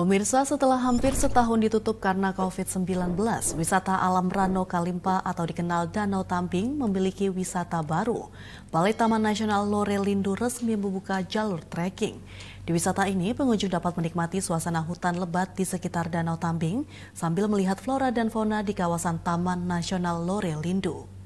Pemirsa, setelah hampir setahun ditutup karena COVID-19, wisata alam Rano Kalimpa atau dikenal Danau Tamping memiliki wisata baru. Balai Taman Nasional Lore Lindu resmi membuka jalur trekking. Di wisata ini, pengunjung dapat menikmati suasana hutan lebat di sekitar Danau Tamping sambil melihat flora dan fauna di kawasan Taman Nasional Lore Lindu.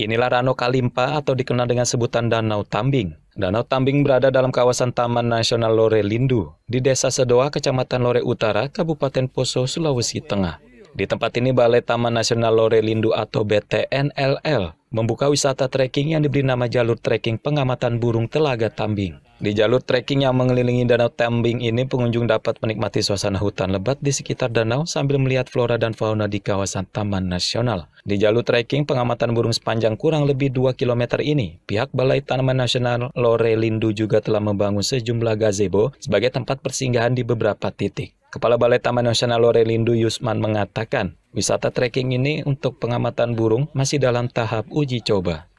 Inilah Rano Kalimpa atau dikenal dengan sebutan Danau Tambing. Danau Tambing berada dalam kawasan Taman Nasional Lore Lindu di Desa Sedoa, Kecamatan Lore Utara, Kabupaten Poso, Sulawesi Tengah. Di tempat ini Balai Taman Nasional Lore Lindu atau BTNLL membuka wisata trekking yang diberi nama jalur trekking pengamatan burung Telaga Tambing. Di jalur trekking yang mengelilingi Danau Tambing ini, pengunjung dapat menikmati suasana hutan lebat di sekitar danau sambil melihat flora dan fauna di kawasan Taman Nasional. Di jalur trekking pengamatan burung sepanjang kurang lebih 2 km ini, pihak Balai Taman Nasional Lore Lindu juga telah membangun sejumlah gazebo sebagai tempat persinggahan di beberapa titik. Kepala Balai Taman Nasional Lore Lindu Yusman mengatakan, wisata trekking ini untuk pengamatan burung masih dalam tahap uji coba.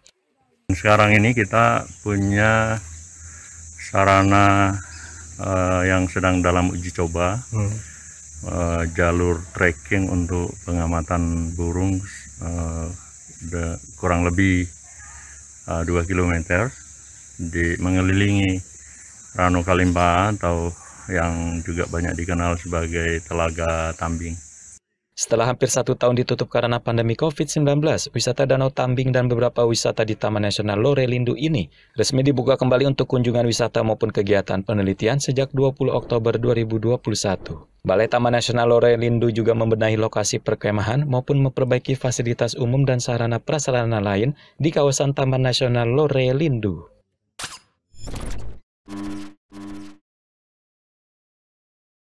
Sekarang ini kita punya sarana uh, yang sedang dalam uji coba, hmm. uh, jalur trekking untuk pengamatan burung uh, kurang lebih uh, 2 km di mengelilingi Ranu Kalimba atau yang juga banyak dikenal sebagai Telaga Tambing. Setelah hampir satu tahun ditutup karena pandemi COVID-19, wisata Danau Tambing dan beberapa wisata di Taman Nasional Lore Lindu ini resmi dibuka kembali untuk kunjungan wisata maupun kegiatan penelitian sejak 20 Oktober 2021. Balai Taman Nasional Lore Lindu juga membenahi lokasi perkemahan maupun memperbaiki fasilitas umum dan sarana prasarana lain di kawasan Taman Nasional Lore Lindu.